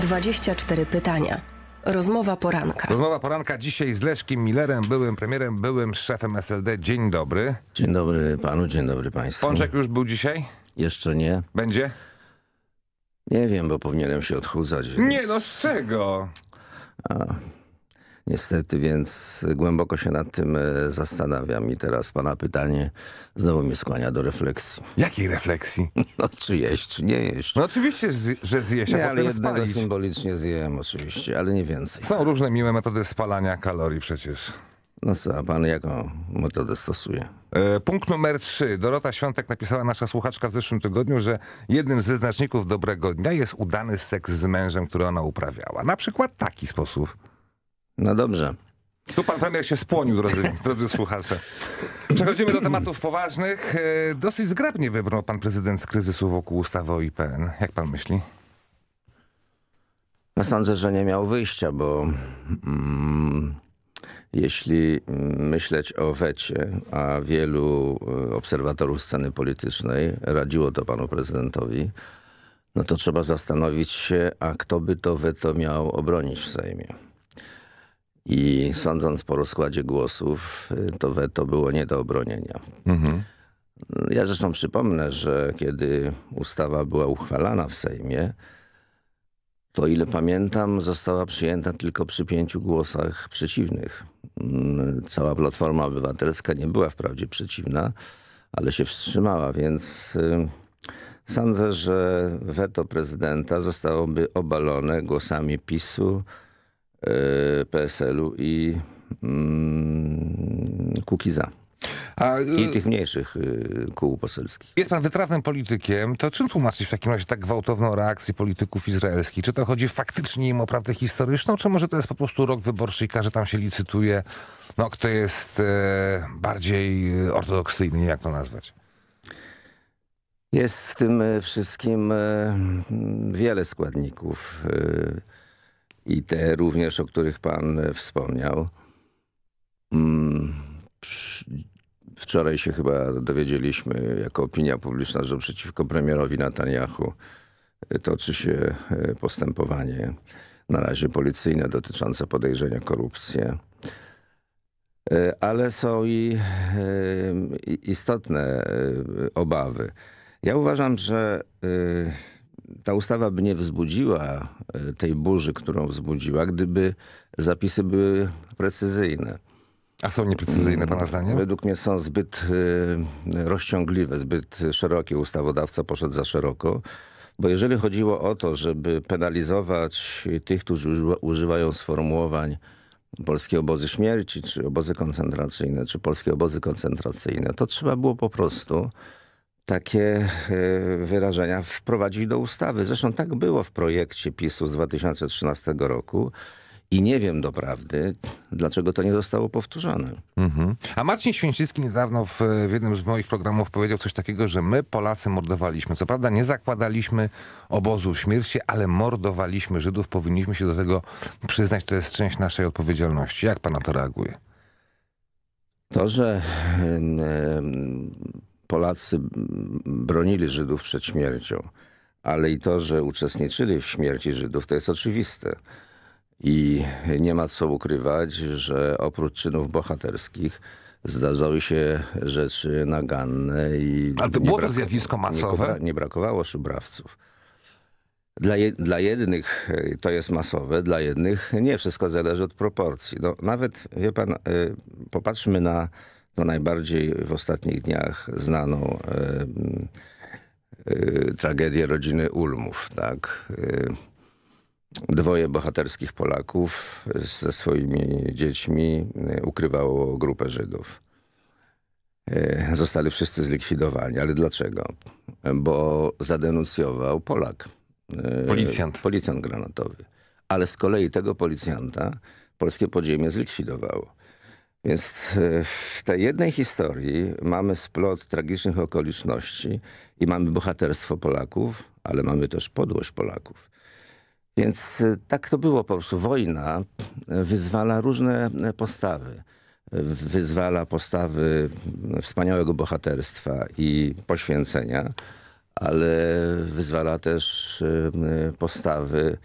24 pytania. Rozmowa poranka. Rozmowa poranka dzisiaj z Leszkim Millerem, byłym premierem, byłym szefem SLD. Dzień dobry. Dzień dobry panu, dzień dobry państwu. Pączek już był dzisiaj? Jeszcze nie. Będzie? Nie wiem, bo powinienem się odchudzać. Więc... Nie no, z czego? A, niestety, więc głęboko się nad tym e, zastanawiam i teraz pana pytanie znowu mnie skłania do refleksji. Jakiej refleksji? No czy jeść, czy nie jeść. No oczywiście, że zjeść, nie, a ale spalić. symbolicznie zjem oczywiście, ale nie więcej. Są różne miłe metody spalania kalorii przecież. No co, a pan jaką metodę stosuje? E, punkt numer 3. Dorota Świątek napisała nasza słuchaczka w zeszłym tygodniu, że jednym z wyznaczników dobrego dnia jest udany seks z mężem, który ona uprawiała. Na przykład taki sposób. No dobrze. Tu pan premier się spłonił, drodzy, drodzy słuchacze. Przechodzimy do tematów poważnych. E, dosyć zgrabnie wybrnął pan prezydent z kryzysu wokół ustawy o IPN. Jak pan myśli? No sądzę, że nie miał wyjścia, bo mm, jeśli myśleć o wecie, a wielu e, obserwatorów sceny politycznej radziło to panu prezydentowi, no to trzeba zastanowić się, a kto by to weto miał obronić w Sejmie. I sądząc po rozkładzie głosów, y, to weto było nie do obronienia. Mhm. Ja zresztą przypomnę, że kiedy ustawa była uchwalana w Sejmie, to ile pamiętam, została przyjęta tylko przy pięciu głosach przeciwnych. Mm, cała Platforma Obywatelska nie była wprawdzie przeciwna, ale się wstrzymała, więc y, sądzę, że weto prezydenta zostałoby obalone głosami PiSu, E, PSL-u i mm, Kukiza. A, I e, tych mniejszych e, kół poselskich. Jest pan wytrawnym politykiem, to czym tłumaczyć w takim razie tak gwałtowną reakcję polityków izraelskich? Czy to chodzi faktycznie im o prawdę historyczną, czy może to jest po prostu rok wyborczy i każe tam się licytuje, no, kto jest e, bardziej ortodoksyjny, jak to nazwać? Jest w tym wszystkim wiele składników. E, i te również, o których pan e, wspomniał. Mm, wczoraj się chyba dowiedzieliśmy jako opinia publiczna, że przeciwko premierowi Netanyahu e, toczy się e, postępowanie na razie policyjne dotyczące podejrzenia korupcji. Ale są i istotne obawy. Ja uważam, że ta ustawa by nie wzbudziła e, tej burzy, którą wzbudziła, gdyby zapisy były precyzyjne. A są nieprecyzyjne Pana zdaniem? Według mnie są zbyt e, rozciągliwe, zbyt szerokie. Ustawodawca poszedł za szeroko. Bo jeżeli chodziło o to, żeby penalizować tych, którzy używają sformułowań polskie obozy śmierci, czy obozy koncentracyjne, czy polskie obozy koncentracyjne, to trzeba było po prostu takie e, wyrażenia wprowadzić do ustawy. Zresztą tak było w projekcie PiSu z 2013 roku. I nie wiem doprawdy, dlaczego to nie zostało powtórzone. Mhm. A Marcin Święcicki niedawno w, w, jednym z moich programów powiedział coś takiego, że my Polacy mordowaliśmy. Co prawda nie zakładaliśmy obozu śmierci, ale mordowaliśmy Żydów. Powinniśmy się do tego przyznać. To jest część naszej odpowiedzialności. Jak pan na to reaguje? To, że e, Polacy bronili Żydów przed śmiercią, ale i to, że uczestniczyli w śmierci Żydów, to jest oczywiste. I nie ma co ukrywać, że oprócz czynów bohaterskich zdarzały się rzeczy naganne. I Ale to było to zjawisko masowe? Nie, nie brakowało szubrawców. Dla, je, dla jednych e, to jest masowe, dla jednych nie. Wszystko zależy od proporcji. No, nawet, wie pan, e, popatrzmy na no najbardziej w ostatnich dniach znaną e, e, tragedię rodziny Ulmów. Tak? E, dwoje bohaterskich Polaków ze swoimi dziećmi ukrywało grupę Żydów. Zostali wszyscy zlikwidowani. Ale dlaczego? Bo zadenuncjował Polak. Policjant. Policjant granatowy. Ale z kolei tego policjanta polskie podziemie zlikwidowało. Więc e, w tej jednej historii mamy splot tragicznych okoliczności i mamy bohaterstwo Polaków, ale mamy też podłość Polaków. Więc e, tak to było po prostu. Wojna e, wyzwala różne postawy. Wyzwala postawy wspaniałego bohaterstwa i poświęcenia, ale wyzwala też postawy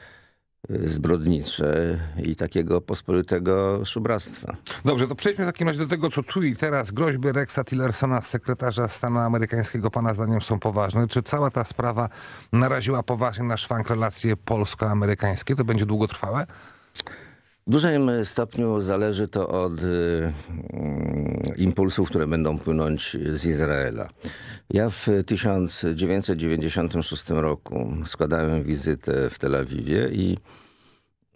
zbrodnicze i takiego pospolitego szubractwa. Dobrze, to przejdźmy w takim razie do tego, co tu i teraz. Groźby Rexa Tillersona, sekretarza stanu amerykańskiego, pana zdaniem są poważne. Czy cała ta sprawa naraziła poważnie na szwank relacje polsko-amerykańskie? To będzie długotrwałe? W dużym e, stopniu zależy to od y, impulsów, które będą płynąć z Izraela. Ja w 1996 roku składałem wizytę w Tel Awiwie i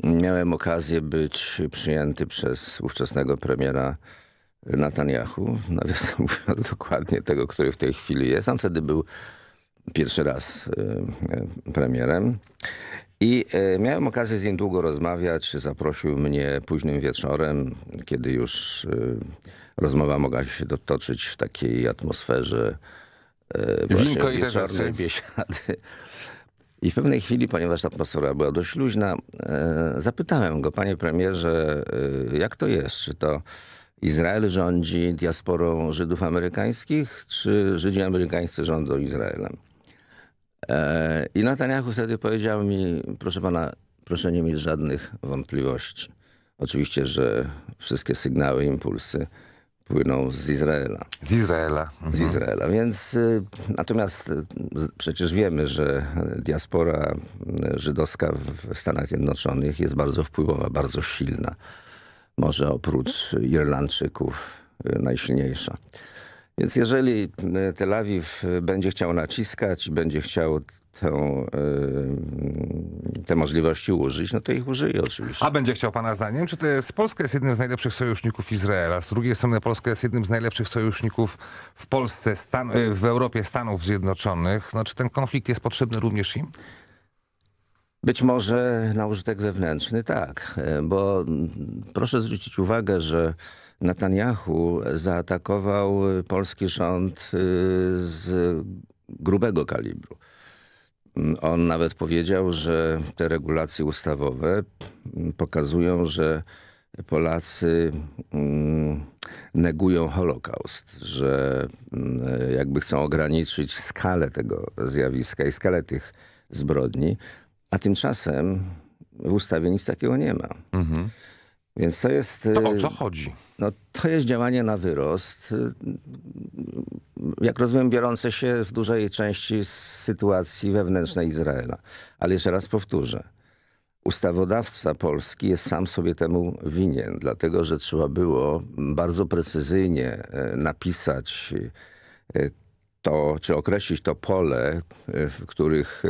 miałem okazję być przyjęty przez ówczesnego premiera Netanyahu, nawiasem mówiąc dokładnie tego, który w tej chwili jest. On wtedy był pierwszy raz e, premierem i e, miałem okazję z nim długo rozmawiać. Zaprosił mnie późnym wieczorem, kiedy już e, rozmowa mogła się dotoczyć w takiej atmosferze e, Winko i wieczornej biesiady. I w pewnej chwili, ponieważ atmosfera była dość luźna, zapytałem go, panie premierze, jak to jest? Czy to Izrael rządzi diasporą Żydów amerykańskich, czy Żydzi amerykańscy rządzą Izraelem? E, I Netanyahu wtedy powiedział mi, proszę pana, proszę nie mieć żadnych wątpliwości. Oczywiście, że wszystkie sygnały, impulsy płyną z Izraela. Z Izraela. Mhm. Z Izraela. Więc y, natomiast y, przecież wiemy, że diaspora y, żydowska w Stanach Zjednoczonych jest bardzo wpływowa, bardzo silna. Może oprócz Irlandczyków najsilniejsza. Więc jeżeli e, Tel Awiw e, będzie chciał naciskać, będzie chciał e, te możliwości użyć, no to ich użyje oczywiście. A będzie chciał Pana zdaniem, czy to jest, Polska jest jednym z najlepszych sojuszników Izraela, z drugiej strony Polska jest jednym z najlepszych sojuszników w Polsce, Stan w Europie Stanów Zjednoczonych. No, czy ten konflikt jest potrzebny również im? Być może na użytek wewnętrzny tak, bo proszę zwrócić uwagę, że Netanyahu zaatakował polski rząd y, z grubego kalibru. On nawet powiedział, że te regulacje ustawowe pokazują, że Polacy mm, negują Holokaust, że mm, jakby chcą ograniczyć skalę tego zjawiska i skalę tych zbrodni, a tymczasem w ustawie nic takiego nie ma. Mhm. Więc to jest... To o y, co chodzi? No, to jest działanie na wyrost, y, jak rozumiem, biorące się w dużej części z sytuacji wewnętrznej Izraela. Ale jeszcze raz powtórzę. Ustawodawca polski jest sam sobie temu winien, dlatego że trzeba było bardzo precyzyjnie y, napisać to, czy określić to pole, w których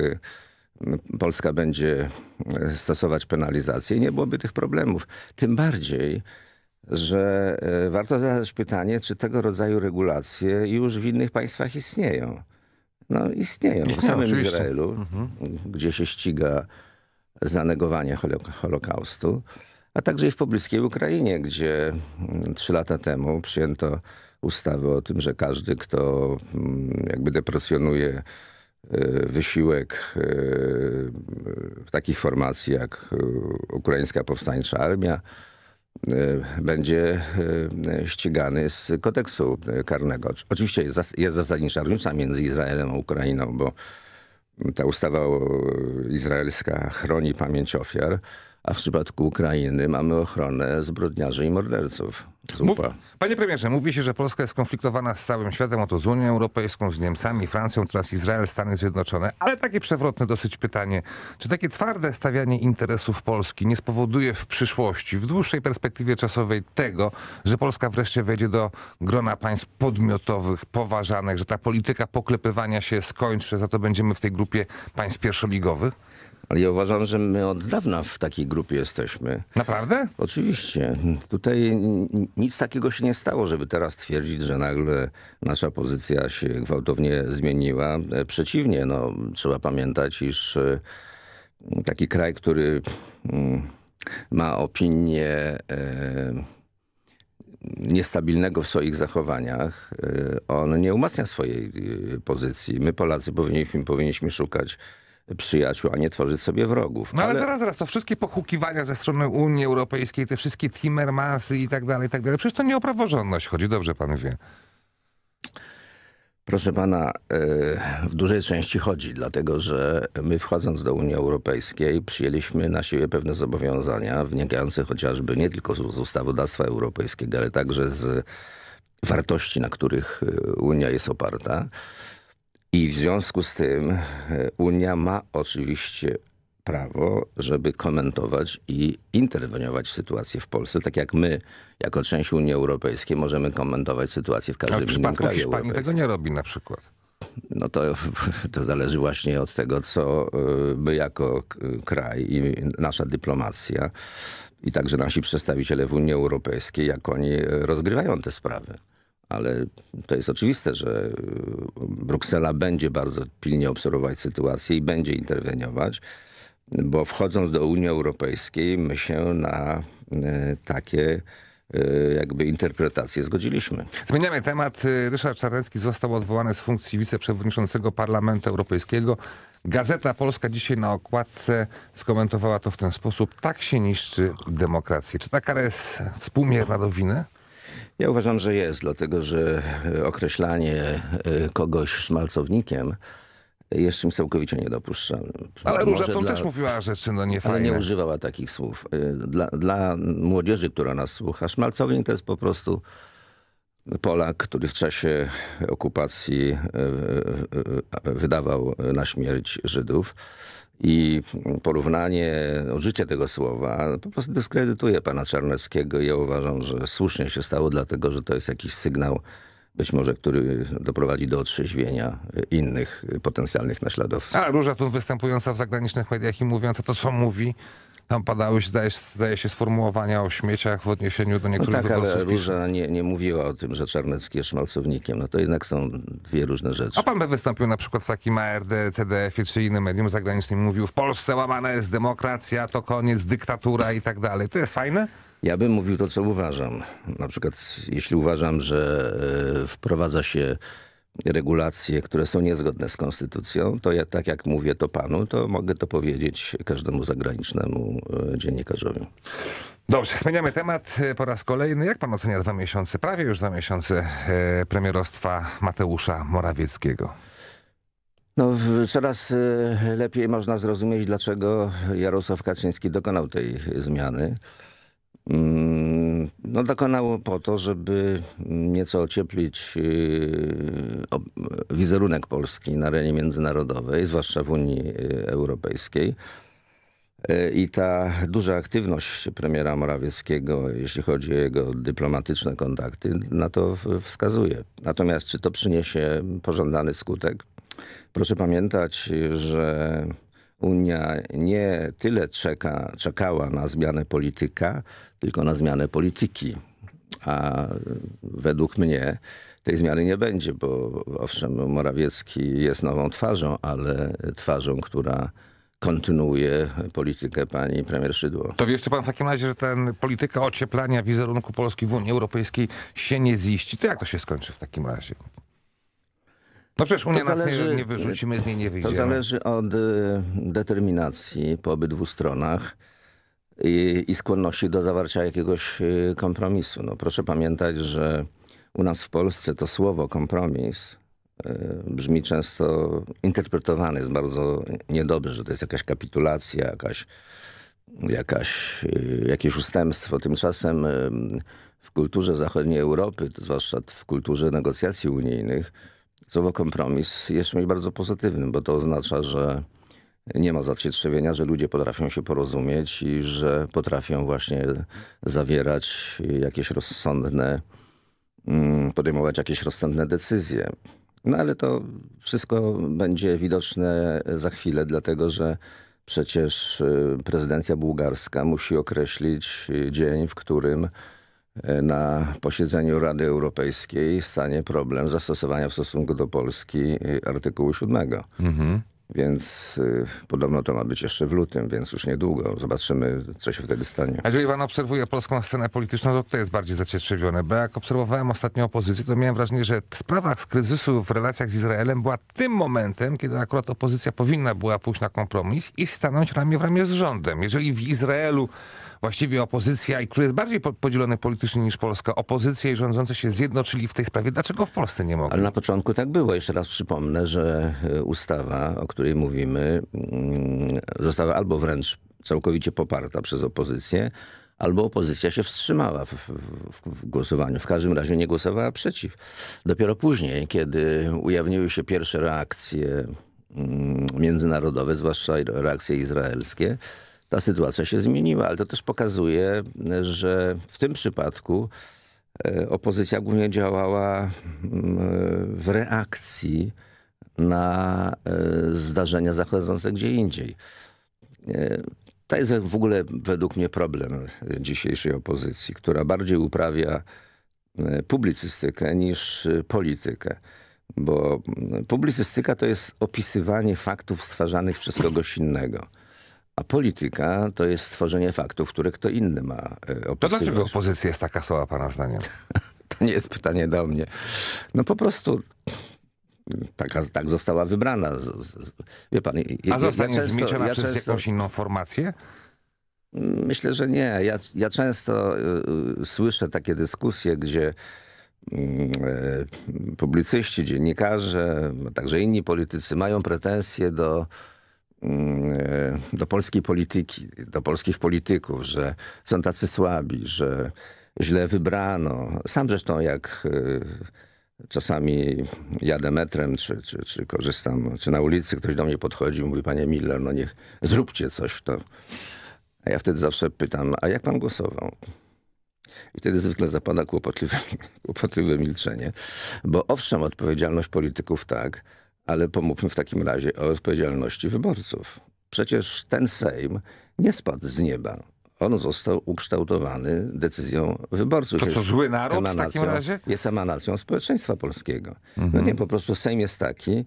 Polska będzie e, stosować penalizację i nie byłoby tych problemów. Tym bardziej, że e, warto zadać pytanie, czy tego rodzaju regulacje już w innych państwach istnieją. No istnieją. istnieją w samym oczywiście. Izraelu, mhm. gdzie się ściga zanegowanie Holokaustu, a także i w pobliskiej Ukrainie, gdzie mm, trzy lata temu przyjęto ustawę o tym, że każdy, kto mm, jakby deprecjonuje E, wysiłek e, takich formacji jak e, Ukraińska Powstańcza Armia będzie ścigany z kodeksu karnego. Oczywiście jest, jest zasadnicza różnica między Izraelem a Ukrainą, bo ta ustawa izraelska chroni pamięć ofiar, a w przypadku Ukrainy mamy ochronę zbrodniarzy i morderców. Mów, panie premierze, mówi się, że Polska jest skonfliktowana z całym światem, oto z Unią Europejską, z Niemcami, Francją, teraz Izrael, Stany Zjednoczone, ale takie przewrotne dosyć pytanie, czy takie twarde stawianie interesów Polski nie spowoduje w przyszłości, w dłuższej perspektywie czasowej tego, że Polska wreszcie wejdzie do grona państw podmiotowych, poważanych, że ta polityka poklepywania się skończy, za to będziemy w tej grupie państw pierwszoligowych? Ale ja uważam, że my od dawna w takiej grupie jesteśmy. Naprawdę? Oczywiście. Tutaj nic takiego się nie stało, żeby teraz twierdzić, że nagle nasza pozycja się gwałtownie zmieniła. E, przeciwnie, no, trzeba pamiętać, iż e, taki kraj, który mm, ma opinię e, niestabilnego w swoich zachowaniach, on nie umacnia swojej pozycji. My Polacy powinniśmy, powinniśmy szukać przyjaciół, a nie tworzyć sobie wrogów. No ale, ale zaraz, zaraz, to wszystkie pochukiwania ze strony Unii Europejskiej, te wszystkie Timmermansy i tak dalej, i tak dalej, przecież to nie o praworządność chodzi, dobrze pan wie. Proszę pana, e, w dużej części chodzi, dlatego że my wchodząc do Unii Europejskiej przyjęliśmy na siebie pewne zobowiązania wynikające chociażby nie tylko z ustawodawstwa europejskiego, ale także z wartości, na których e, Unia jest oparta. I w związku z tym e, Unia ma oczywiście prawo, żeby komentować i interweniować w sytuację w Polsce, tak jak my, jako część Unii Europejskiej, możemy komentować sytuację w każdym innym kraju. A w przypadku Hiszpanii tego nie robi na przykład. No to, to zależy właśnie od tego, co e, my jako kraj i nasza dyplomacja i także nasi przedstawiciele w Unii Europejskiej, jak oni e, rozgrywają te sprawy ale to jest oczywiste, że e, Bruksela będzie bardzo pilnie obserwować sytuację i będzie interweniować, bo wchodząc do Unii Europejskiej my się na e, takie e, jakby interpretacje zgodziliśmy. Zmieniamy temat. Ryszard Czarnecki został odwołany z funkcji wiceprzewodniczącego Parlamentu Europejskiego. Gazeta Polska dzisiaj na okładce skomentowała to w ten sposób. Tak się niszczy demokrację. Czy ta kara jest współmierna do winy? Ja uważam, że jest, dlatego że e, określanie e, kogoś szmalcownikiem jest czymś całkowicie niedopuszczalnym. Ale Róża Tom też mówiła rzeczy no nie fajne. Ale nie używała takich słów. E, dla, dla młodzieży, która nas słucha, szmalcownik to jest po prostu Polak, który w czasie okupacji wydawał na śmierć Żydów. I mm, porównanie użycie no, tego słowa po prostu dyskredytuje pana Czarneckiego i ja uważam, że słusznie się stało, dlatego że to jest jakiś sygnał, być może, który doprowadzi do otrzeźwienia innych potencjalnych naśladowców. A róża tu występująca w zagranicznych mediach i mówiąca to, co mówi, tam padały, zdaje, zdaje się, sformułowania o śmieciach w odniesieniu do niektórych no tak, wyborców. Ale Róża nie, nie mówiła o tym, że Czarnecki jest szmalcownikiem. No to jednak są dwie różne rzeczy. A pan by wystąpił na przykład w takim ARD, cdf czy innym medium zagranicznym mówił w Polsce łamana jest demokracja, to koniec, dyktatura i tak dalej. To jest fajne? Ja bym mówił to, co uważam. Na przykład jeśli uważam, że e, wprowadza się regulacje, które są niezgodne z konstytucją, to ja, tak jak mówię to panu, to mogę to powiedzieć każdemu zagranicznemu e, dziennikarzowi. Dobrze, zmieniamy temat e, po raz kolejny. Jak pan ocenia dwa miesiące, prawie już dwa miesiące e, premierostwa Mateusza Morawieckiego? No, coraz lepiej można zrozumieć, dlaczego Jarosław Kaczyński dokonał tej zmiany. Mm, no, dokonało po to, żeby nieco ocieplić yy, wizerunek Polski na arenie międzynarodowej, zwłaszcza w Unii yy, Europejskiej. Yy, I ta duża aktywność premiera Morawieckiego, jeśli chodzi o jego dyplomatyczne kontakty, na to wskazuje. Natomiast czy to przyniesie pożądany skutek? Proszę pamiętać, że Unia nie tyle czeka, czekała na zmianę polityka, tylko na zmianę polityki. A według mnie tej zmiany nie będzie, bo owszem, Morawiecki jest nową twarzą, ale twarzą, która kontynuuje politykę pani premier Szydło. To wiesz, czy pan w takim razie, że ten polityka ocieplania wizerunku Polski w Unii Europejskiej się nie ziści. To jak to się skończy w takim razie? No przecież Unia to nas nie, nie wyrzuci, my z niej nie wyjdziemy. To zależy od y, determinacji po obydwu stronach i, i skłonności do zawarcia jakiegoś y, kompromisu. No, proszę pamiętać, że u nas w Polsce to słowo kompromis y, brzmi często interpretowany jest bardzo niedobrze, że to jest jakaś kapitulacja, jakaś, jakaś, y, jakieś ustępstwo. Tymczasem w kulturze zachodniej Europy, zwłaszcza w kulturze negocjacji unijnych, słowo kompromis jest czymś bardzo pozytywnym, bo to oznacza, że nie ma zatrzymania, że ludzie potrafią się porozumieć i że potrafią właśnie zawierać jakieś rozsądne, mm, podejmować jakieś rozsądne decyzje. No ale to wszystko będzie widoczne za chwilę, dlatego że przecież y, prezydencja bułgarska musi określić y, dzień, w którym y, na posiedzeniu Rady Europejskiej stanie problem zastosowania w stosunku do Polski artykułu 7. Mhm. Więc y, podobno to ma być jeszcze w lutym, więc już niedługo. Zobaczymy, co się wtedy stanie. A jeżeli pan obserwuje polską scenę polityczną, to kto jest bardziej zacietrzewiony? Bo jak obserwowałem ostatnio opozycję, to miałem wrażenie, że sprawa z kryzysu w relacjach z Izraelem była tym momentem, kiedy akurat opozycja powinna była pójść na kompromis i stanąć ramię w ramię z rządem. Jeżeli w Izraelu właściwie opozycja i który jest bardziej podzielony politycznie niż Polska, opozycja i rządzący się zjednoczyli w tej sprawie. Dlaczego w Polsce nie mogą? Ale na początku tak było. Jeszcze raz przypomnę, że e, ustawa, o której mówimy, mm, została albo wręcz całkowicie poparta przez opozycję, albo opozycja się wstrzymała w, w, w, głosowaniu. W każdym razie nie głosowała przeciw. Dopiero później, kiedy ujawniły się pierwsze reakcje mm, międzynarodowe, zwłaszcza reakcje izraelskie, ta sytuacja się zmieniła, ale to też pokazuje, że w tym przypadku e, opozycja głównie działała mm, e, w reakcji na e, zdarzenia zachodzące gdzie indziej. To jest w ogóle według mnie problem dzisiejszej opozycji, która bardziej uprawia publicystykę niż politykę. Bo mm, publicystyka to jest opisywanie faktów stwarzanych przez kogoś innego. A polityka to jest stworzenie faktów, które kto inny ma opisywać. E, to dlaczego opozycja jest taka słaba pana zdaniem? to nie jest pytanie do mnie. No po prostu taka, tak została wybrana. Z, z, wie pan, A zostanie ja zmieciona ja przez jakąś inną formację? Myślę, że nie. Ja, ja często y, y słyszę takie dyskusje, gdzie y, publicyści, dziennikarze, także inni politycy mają pretensje do Mm, e, do polskiej polityki, do polskich polityków, że są tacy słabi, że źle wybrano. Sam zresztą jak e, czasami jadę metrem, czy, czy, czy korzystam, czy na ulicy ktoś do mnie podchodzi i mówi, panie Miller, no niech zróbcie coś. To... A ja wtedy zawsze pytam, a jak pan głosował? I wtedy zwykle zapada kłopotliwe, kłopotliwe milczenie. Bo owszem, odpowiedzialność polityków tak, ale pomówmy w takim razie o odpowiedzialności wyborców. Przecież ten Sejm nie spadł z nieba. On został ukształtowany decyzją wyborców. To co, zły naród w takim razie? Jest emanacją społeczeństwa polskiego. No mhm. No nie, po prostu Sejm jest taki,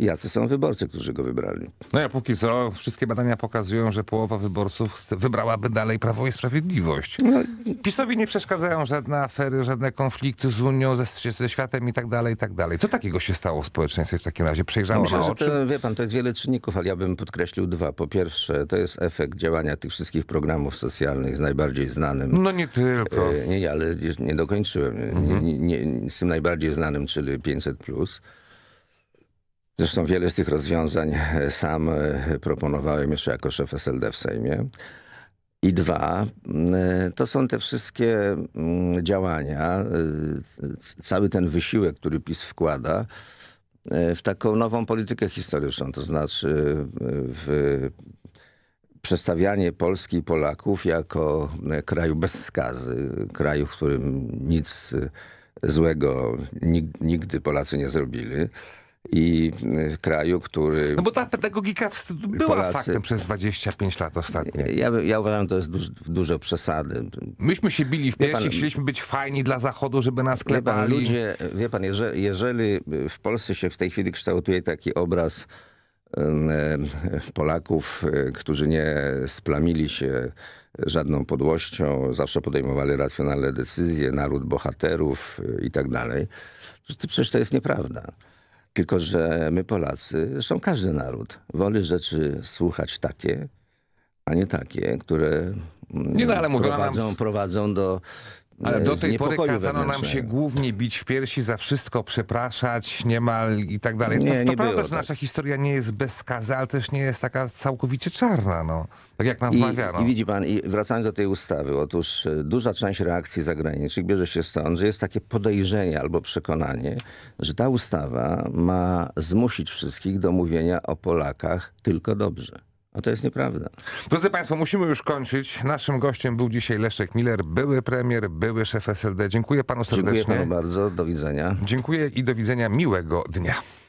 jacy są wyborcy, którzy go wybrali. No ja póki co wszystkie badania pokazują, że połowa wyborców wybrałaby dalej Prawo i Sprawiedliwość. No. PiSowi nie przeszkadzają żadne afery, żadne konflikty z Unią, ze, ze światem i tak dalej, i tak dalej. Co takiego się stało w społeczeństwie w takim razie? Przejrzało no myślę, to, Wie pan, to jest wiele czynników, ale ja bym podkreślił dwa. Po pierwsze, to jest efekt działania tych wszystkich programów socjalnych z najbardziej znanym. No nie tylko. E, nie, ale nie dokończyłem. Mhm. Nie, nie, z tym najbardziej znanym, czyli 500+. Plus Zresztą wiele z tych rozwiązań e, sam e, proponowałem jeszcze jako szef SLD w Sejmie. I dwa, mm, e, to są te wszystkie mm, działania, cały ten wysiłek, który PiS wkłada w taką nową politykę historyczną, to znaczy w przestawianie Polski i Polaków jako kraju bez skazy, kraju, w którym nic złego nigdy Polacy nie zrobili i y, kraju, który... No bo ta pedagogika wstydu była Polacy... faktem przez 25 lat ostatnio. Ja, ja uważam, że to jest duż, dużo przesady. Myśmy się bili w piersi, chcieliśmy być fajni dla Zachodu, żeby nas klepali. Wie pan, ludzie, wie pan, jeżeli, jeżeli w Polsce się w tej chwili kształtuje taki obraz y, Polaków, y, którzy nie splamili się żadną podłością, zawsze podejmowali racjonalne decyzje, naród bohaterów i tak dalej. Przecież to jest nieprawda. Tylko, że my Polacy, zresztą każdy naród, woli rzeczy słuchać takie, a nie takie, które mm, nie no, ale prowadzą, prowadzą do ale do tej pory kazano nam się głównie bić w piersi, za wszystko przepraszać niemal i tak dalej. Nie, to, to prawda, że nasza tak. historia nie jest bez ale też nie jest taka całkowicie czarna, no. Tak jak nam I, wmawiano. I widzi pan, i wracając do tej ustawy, otóż e, duża część reakcji zagranicznych bierze się stąd, że jest takie podejrzenie albo przekonanie, że ta ustawa ma zmusić wszystkich do mówienia o Polakach tylko dobrze. A to jest nieprawda. Drodzy Państwo, musimy już kończyć. Naszym gościem był dzisiaj Leszek Miller, były premier, były szef SLD. Dziękuję Panu serdecznie. Dziękuję Panu bardzo, do widzenia. Dziękuję i do widzenia, miłego dnia.